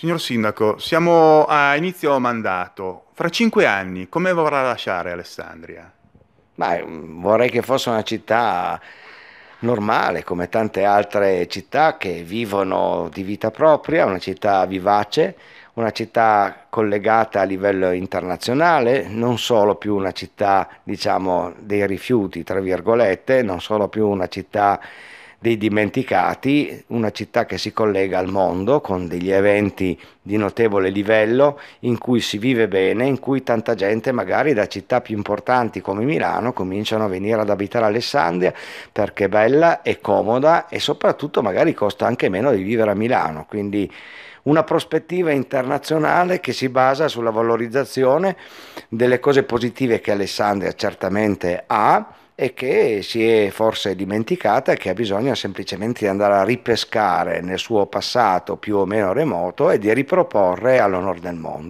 Signor Sindaco, siamo a inizio mandato. Fra cinque anni come vorrà lasciare Alessandria? Beh, vorrei che fosse una città normale come tante altre città che vivono di vita propria, una città vivace, una città collegata a livello internazionale, non solo più una città diciamo dei rifiuti, tra virgolette, non solo più una città dei dimenticati, una città che si collega al mondo con degli eventi di notevole livello in cui si vive bene, in cui tanta gente magari da città più importanti come Milano cominciano a venire ad abitare Alessandria perché è bella, è comoda e soprattutto magari costa anche meno di vivere a Milano, quindi una prospettiva internazionale che si basa sulla valorizzazione delle cose positive che Alessandria certamente ha e che si è forse dimenticata e che ha bisogno semplicemente di andare a ripescare nel suo passato più o meno remoto e di riproporre all'onor del mondo.